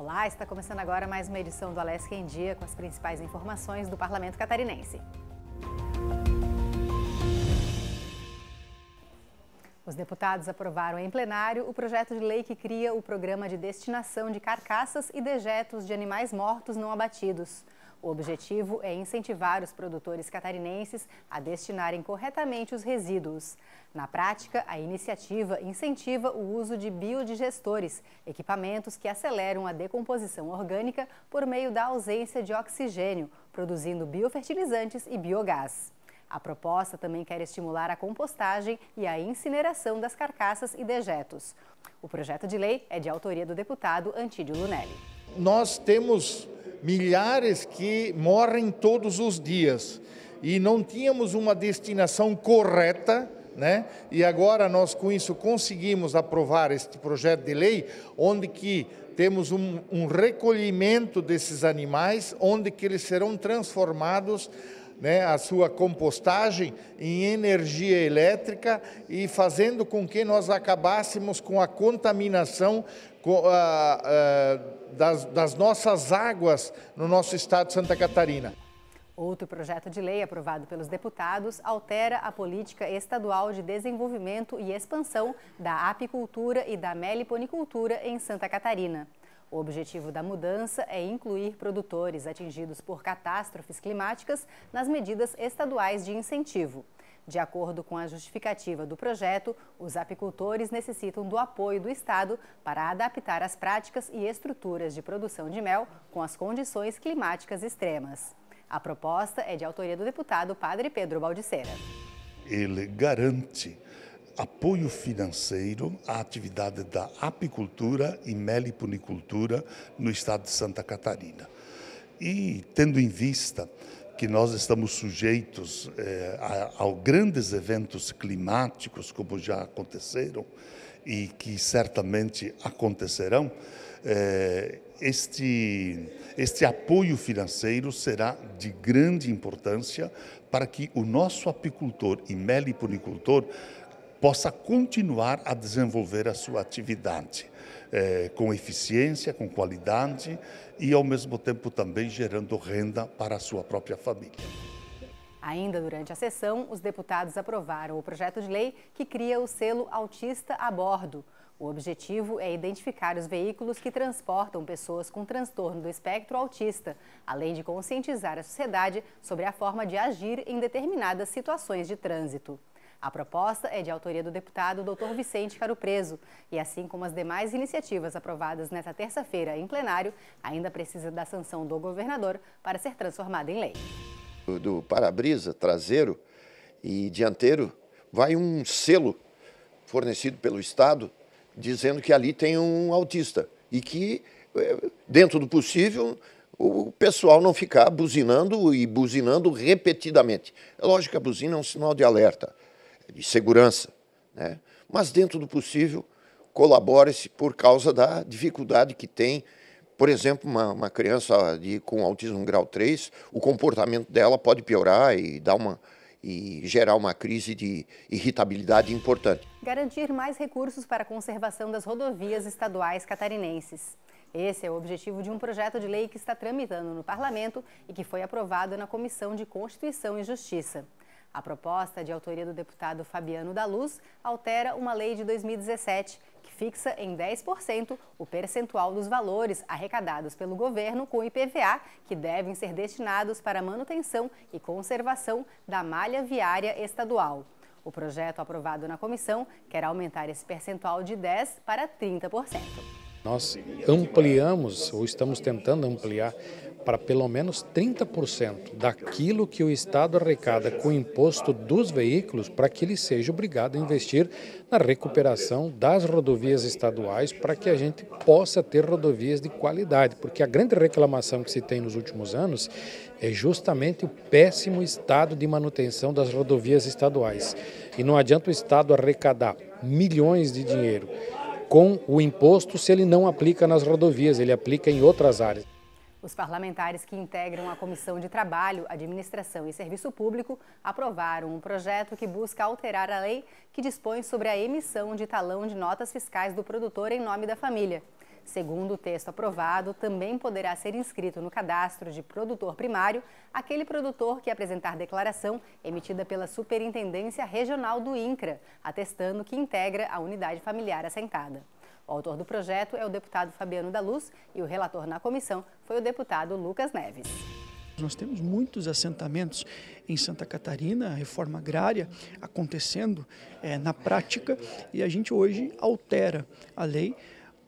Olá, está começando agora mais uma edição do Alesc em Dia com as principais informações do Parlamento Catarinense. Os deputados aprovaram em plenário o projeto de lei que cria o programa de destinação de carcaças e dejetos de animais mortos não abatidos. O objetivo é incentivar os produtores catarinenses a destinarem corretamente os resíduos. Na prática, a iniciativa incentiva o uso de biodigestores, equipamentos que aceleram a decomposição orgânica por meio da ausência de oxigênio, produzindo biofertilizantes e biogás. A proposta também quer estimular a compostagem e a incineração das carcaças e dejetos. O projeto de lei é de autoria do deputado Antídio Lunelli. Nós temos milhares que morrem todos os dias. E não tínhamos uma destinação correta, né? E agora nós com isso conseguimos aprovar este projeto de lei, onde que temos um, um recolhimento desses animais, onde que eles serão transformados né, a sua compostagem em energia elétrica e fazendo com que nós acabássemos com a contaminação ah, ah, das, das nossas águas no nosso estado de Santa Catarina. Outro projeto de lei aprovado pelos deputados altera a política estadual de desenvolvimento e expansão da apicultura e da meliponicultura em Santa Catarina. O objetivo da mudança é incluir produtores atingidos por catástrofes climáticas nas medidas estaduais de incentivo. De acordo com a justificativa do projeto, os apicultores necessitam do apoio do Estado para adaptar as práticas e estruturas de produção de mel com as condições climáticas extremas. A proposta é de autoria do deputado Padre Pedro Baldiceira. Ele garante apoio financeiro à atividade da apicultura e meliponicultura no estado de Santa Catarina. E tendo em vista que nós estamos sujeitos é, a, a, grandes eventos climáticos, como já aconteceram e que certamente acontecerão, é, este, este apoio financeiro será de grande importância para que o nosso apicultor e meliponicultor possa continuar a desenvolver a sua atividade. É, com eficiência, com qualidade e, ao mesmo tempo, também gerando renda para a sua própria família. Ainda durante a sessão, os deputados aprovaram o projeto de lei que cria o selo Autista a Bordo. O objetivo é identificar os veículos que transportam pessoas com transtorno do espectro autista, além de conscientizar a sociedade sobre a forma de agir em determinadas situações de trânsito. A proposta é de autoria do deputado Dr. Vicente Caro Preso e, assim como as demais iniciativas aprovadas nesta terça-feira em plenário, ainda precisa da sanção do governador para ser transformada em lei. Do, do para-brisa traseiro e dianteiro vai um selo fornecido pelo Estado dizendo que ali tem um autista e que, eh, dentro do possível, o pessoal não ficar buzinando e buzinando repetidamente. É lógico que a buzina é um sinal de alerta de segurança. Né? Mas, dentro do possível, colabora-se por causa da dificuldade que tem, por exemplo, uma, uma criança de, com autismo grau 3, o comportamento dela pode piorar e dar uma, e gerar uma crise de irritabilidade importante. Garantir mais recursos para a conservação das rodovias estaduais catarinenses. Esse é o objetivo de um projeto de lei que está tramitando no Parlamento e que foi aprovado na Comissão de Constituição e Justiça. A proposta, de autoria do deputado Fabiano da Luz, altera uma lei de 2017 que fixa em 10% o percentual dos valores arrecadados pelo governo com o IPVA, que devem ser destinados para manutenção e conservação da malha viária estadual. O projeto aprovado na comissão quer aumentar esse percentual de 10% para 30%. Nós ampliamos, ou estamos tentando ampliar para pelo menos 30% daquilo que o Estado arrecada com o imposto dos veículos para que ele seja obrigado a investir na recuperação das rodovias estaduais para que a gente possa ter rodovias de qualidade, porque a grande reclamação que se tem nos últimos anos é justamente o péssimo estado de manutenção das rodovias estaduais. E não adianta o Estado arrecadar milhões de dinheiro com o imposto se ele não aplica nas rodovias, ele aplica em outras áreas. Os parlamentares que integram a Comissão de Trabalho, Administração e Serviço Público aprovaram um projeto que busca alterar a lei que dispõe sobre a emissão de talão de notas fiscais do produtor em nome da família. Segundo o texto aprovado, também poderá ser inscrito no cadastro de produtor primário aquele produtor que apresentar declaração emitida pela Superintendência Regional do INCRA, atestando que integra a unidade familiar assentada. O autor do projeto é o deputado Fabiano da Luz e o relator na comissão foi o deputado Lucas Neves. Nós temos muitos assentamentos em Santa Catarina, a reforma agrária acontecendo é, na prática e a gente hoje altera a lei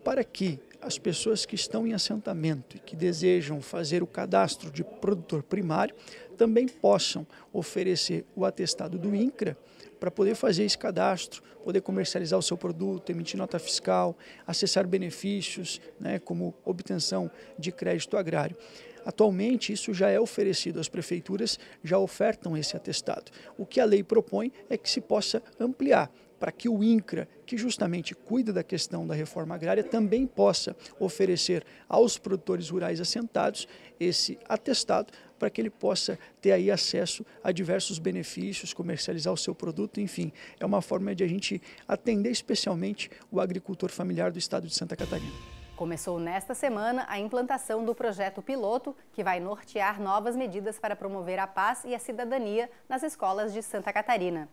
para que as pessoas que estão em assentamento e que desejam fazer o cadastro de produtor primário também possam oferecer o atestado do INCRA para poder fazer esse cadastro, poder comercializar o seu produto, emitir nota fiscal, acessar benefícios, né, como obtenção de crédito agrário. Atualmente, isso já é oferecido, as prefeituras já ofertam esse atestado. O que a lei propõe é que se possa ampliar para que o INCRA, que justamente cuida da questão da reforma agrária, também possa oferecer aos produtores rurais assentados esse atestado para que ele possa ter aí acesso a diversos benefícios, comercializar o seu produto, enfim. É uma forma de a gente atender especialmente o agricultor familiar do estado de Santa Catarina. Começou nesta semana a implantação do projeto piloto, que vai nortear novas medidas para promover a paz e a cidadania nas escolas de Santa Catarina.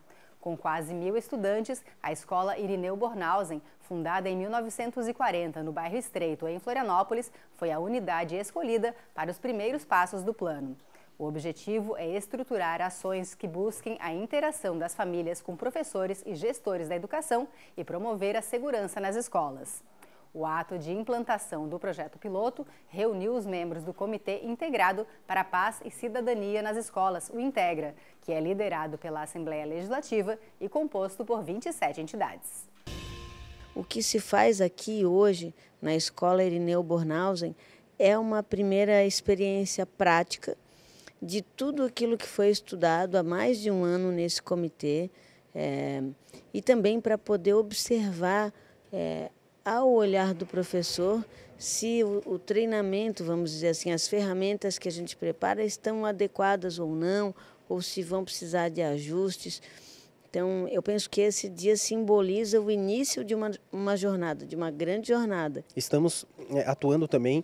Com quase mil estudantes, a escola Irineu Bornhausen, fundada em 1940 no bairro Estreito, em Florianópolis, foi a unidade escolhida para os primeiros passos do plano. O objetivo é estruturar ações que busquem a interação das famílias com professores e gestores da educação e promover a segurança nas escolas. O ato de implantação do projeto piloto reuniu os membros do Comitê Integrado para a Paz e Cidadania nas Escolas, o Integra, que é liderado pela Assembleia Legislativa e composto por 27 entidades. O que se faz aqui hoje na escola Irineu Bornhausen é uma primeira experiência prática de tudo aquilo que foi estudado há mais de um ano nesse comitê é, e também para poder observar é, ao olhar do professor se o, o, treinamento, vamos dizer assim, as ferramentas que a gente prepara estão adequadas ou não, ou se vão precisar de ajustes. Então, eu penso que esse dia simboliza o início de uma, uma jornada, de uma grande jornada. Estamos é, atuando também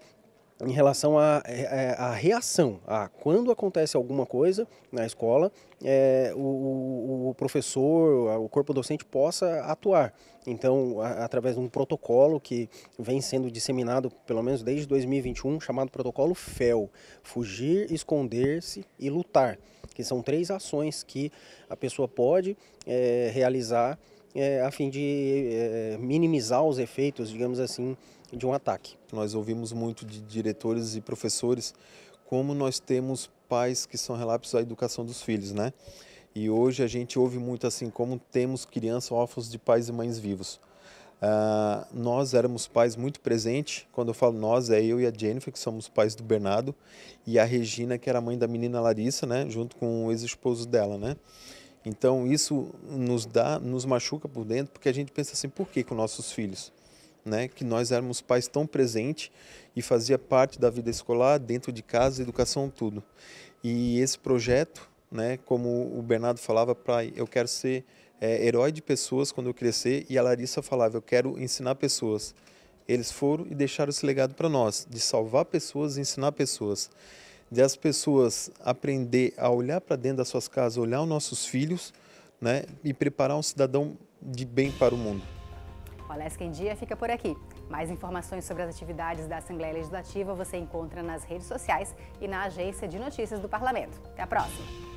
em relação à, é, é, à, reação, a quando acontece alguma coisa na escola, é, o, o, professor, o corpo docente possa atuar. Então, a, através de um protocolo que vem sendo disseminado, pelo menos desde 2021, chamado protocolo FEL, fugir, esconder-se e lutar, que são três ações que a pessoa pode é, realizar é, a fim de é, minimizar os efeitos, digamos assim, de um ataque. Nós ouvimos muito de diretores e professores como nós temos pais que são relapsos à educação dos filhos, né? E hoje a gente ouve muito assim como temos crianças órfãos de pais e mães vivos. Uh, nós éramos pais muito presentes. Quando eu falo nós, é eu e a Jennifer, que somos pais do Bernardo, e a Regina, que era mãe da menina Larissa, né? Junto com o ex-esposo dela, né? Então isso nos dá, nos machuca por dentro, porque a gente pensa assim, por que com nossos filhos? né, que nós éramos pais tão presentes e fazia parte da vida escolar, dentro de casa, educação, tudo. E esse projeto, né, como o Bernardo falava, pai, eu quero ser é, herói de pessoas quando eu crescer, e a Larissa falava, eu quero ensinar pessoas. Eles foram e deixaram esse legado para nós, de salvar pessoas e ensinar pessoas. De as pessoas aprender a olhar para dentro das suas casas, olhar os nossos filhos, né, e preparar um cidadão de bem para o mundo. O em Dia fica por aqui. Mais informações sobre as atividades da Assembleia Legislativa você encontra nas redes sociais e na agência de notícias do Parlamento. Até a próxima!